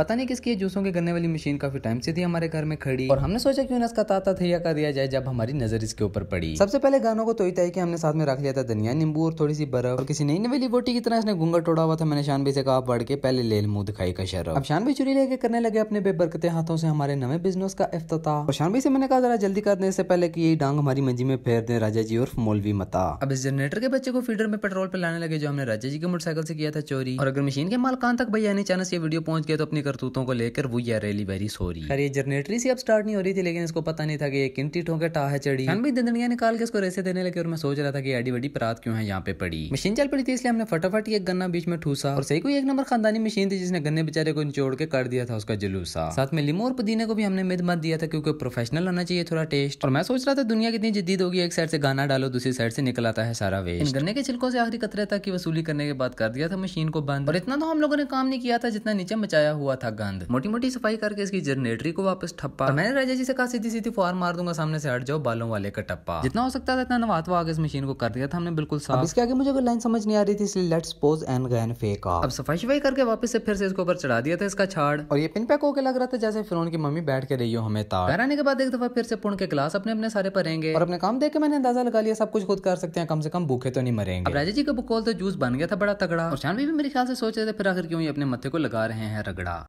पता नहीं किसकी जूसों के करने वाली मशीन काफी टाइम से थी हमारे घर में खड़ी और हमने सोचा क्यों ना इसका ताता थैया कर दिया जाए जब हमारी नजर इसके ऊपर पड़ी सबसे पहले गानों को तो ही तय हमने साथ में रख लिया था धनिया नींबू और थोड़ी सी बर्फ और किसी नई नवेली बोटी की तरह इसने घूंगा टोड़ा हुआ था मैंने शान भाई से कहा बढ़ के पहले लेल मुंह दिखाई का शर अब शान भाई चुरी लेके करने लगे अपने बेबरकते हाथों से हमारे नवे बिजनेस का अफ्ताह और शान भाई से मैंने कहा जरा जल्दी करने से पहले की डांग हमारी मंजी में फेर दे राजा जी और मौलवी मता अब इस जनरेटर के बच्चे को फीडर में पेट्रोल पिलाने लगे जो हमने राजा जी के मोटरसाइकिल से किया था चोरी और अगर मशीन के मालकान तक भैया ने चानस ये वीडियो पहुंच गया तो अपनी करतूतों को लेकर यह रैली बहरिस सो रही है ये जनरेटरी से अब स्टार्ट नहीं हो रही थी लेकिन इसको पता नहीं था कि किन टीटों के टाह चढ़ी हम भी दंदड़िया निकाल के इसको रेसे देने लगे और मैं सोच रहा था कि एडी बड़ी परात क्यों है यहाँ पे पड़ी मशीन चल पड़ी थी इसलिए हमने फटाफट एक गन्ना बीच में ठूसा और सही कोई एक नंबर खानदानी मशीन थी जिसने गन्ने बेचारे को निचोड़ के कर दिया था उसका जुलूसा साथ में लिमो और पुदीने को भी हमने मिद मत दिया था क्योंकि प्रोफेशनल होना चाहिए थोड़ा टेस्ट और मैं सोच रहा था दुनिया कितनी जदीद होगी एक साइड से गाना डालो दूसरी साइड से निकल आता है सारा वेस्ट गन्ने के छिलकों से आखिरी कतरे तक की वसूली करने के बाद कर दिया था मशीन को बंद और इतना तो हम लोगों ने काम नहीं किया था जितना नीचे मचाया हुआ था गंद मोटी मोटी सफाई करके इसकी जनरेटरी को वापस ठप्पा मैंने राजा जी से कहा सीधी सीधी फॉर मार दूंगा सामने से हट जाओ बालों वाले का टप्पा जितना हो सकता था इतना नवात तो आगे इस मशीन को कर दिया था हमने बिल्कुल साफ इसके आगे मुझे लाइन समझ नहीं आ रही थी इसलिए लेट्स पोज एंड गैन फेक अब सफाई सफाई करके वापस से फिर से इसके ऊपर चढ़ा दिया था इसका छाड़ और ये पिन पैक होकर लग रहा था जैसे फिर उनकी मम्मी बैठ के रही हो हमें तार घर आने के बाद एक दफा फिर से पुण के क्लास अपने अपने सारे पढ़ेंगे और अपने काम देख के मैंने अंदाजा लगा लिया सब कुछ खुद कर सकते हैं कम से कम भूखे तो नहीं मरेंगे अब राजा जी का बुकॉल तो जूस बन गया था बड़ा तगड़ा और शानवी भी मेरे ख्याल से सोच रहे थे फिर आखिर क्यों ये अपने मत्थे को लगा रहे हैं रगड़ा